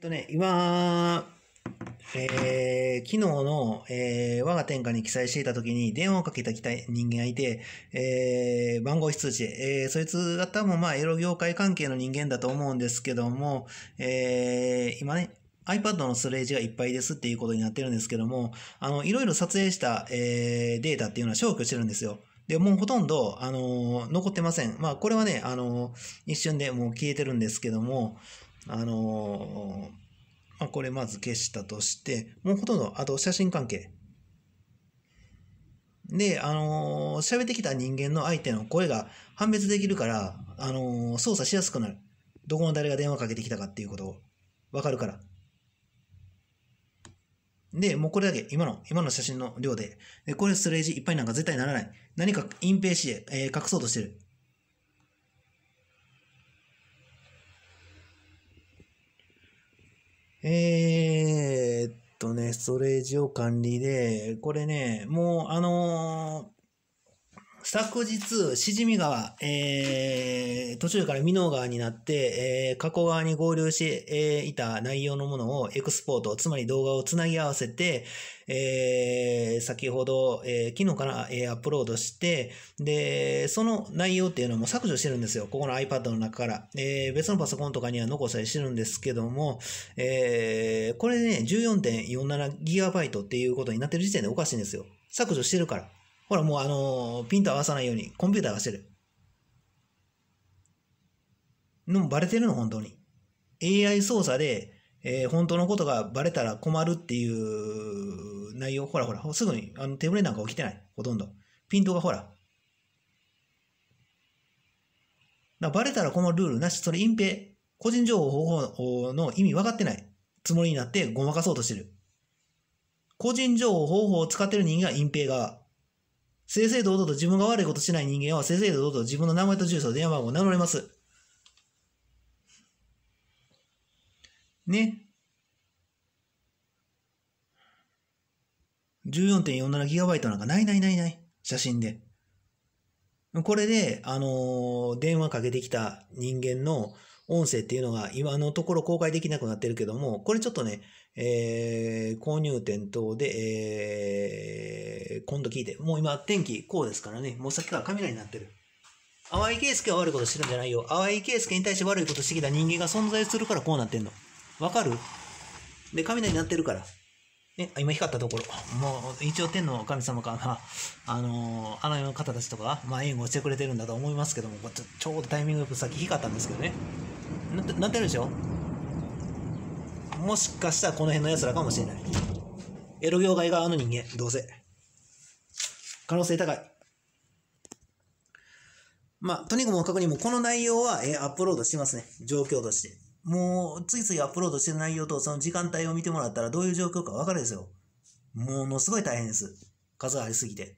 とね、今、えー、昨日の、えー、我が天下に記載していた時に電話をかけた人間がいて、えー、番号非通知えー、そいつが多分まあエロ業界関係の人間だと思うんですけども、えー、今ね、iPad のストレージがいっぱいですっていうことになってるんですけども、あの、いろいろ撮影した、えー、データっていうのは消去してるんですよ。で、もうほとんど、あのー、残ってません。まあ、これはね、あのー、一瞬でもう消えてるんですけども、あのまあ、これまず消したとして、もうほとんど、あと写真関係。で、あの喋ってきた人間の相手の声が判別できるから、あの操作しやすくなる。どこの誰が電話かけてきたかっていうことを分かるから。で、もうこれだけ、今の、今の写真の量で、でこれストレージいっぱいなんか絶対ならない。何か隠蔽して、えー、隠そうとしてる。えー、っとね、ストレージを管理で、これね、もうあの昨日、しじみ川、えー、途中から美濃川になって、えー、加古川に合流して、えー、いた内容のものをエクスポート、つまり動画をつなぎ合わせて、えー、先ほど、えー、昨日から、えー、アップロードして、で、その内容っていうのも削除してるんですよ。ここの iPad の中から。えー、別のパソコンとかには残したりしてるんですけども、えー、これね、14.47GB っていうことになってる時点でおかしいんですよ。削除してるから。ほらもうあのー、ピンと合わさないようにコンピューターがしてる。のもバレてるの本当に。AI 操作で、えー、本当のことがバレたら困るっていう内容。ほらほら、すぐにあの手ぶれなんか起きてない。ほとんど。ピントがほら。だバレたら困るルールなし。それ隠蔽。個人情報保護の意味分かってないつもりになってごまかそうとしてる。個人情報保護法を使ってる人間が隠蔽側。正々堂々と自分が悪いことしない人間は、正々堂々と自分の名前と住所、電話番号を名乗れます。ね。14.47GB なんかないないないない。写真で。これで、あのー、電話かけてきた人間の音声っていうのが今のところ公開できなくなってるけども、これちょっとね、えー、購入店等で、えー、今度聞いて、もう今天気こうですからね、もうさっきから雷になってる。淡井圭介は悪いことしてるんじゃないよ。淡井圭介に対して悪いことしてきた人間が存在するからこうなってんの。わかるで、雷になってるから。ね、今光ったところ。もう、一応天の神様かな。あのー、あの方たちとか、まあ、援護してくれてるんだと思いますけども、ちょちょうどタイミングよくさっき光ったんですけどね。なって、なってるでしょもしかしたらこの辺の奴らかもしれない。エロ業界側の人間、どうせ。可能性高い。まあ、とにかく確認も、この内容は、えー、アップロードしてますね。状況として。もう、ついついアップロードしてる内容と、その時間帯を見てもらったら、どういう状況かわかるですよ。ものすごい大変です。数ありすぎて。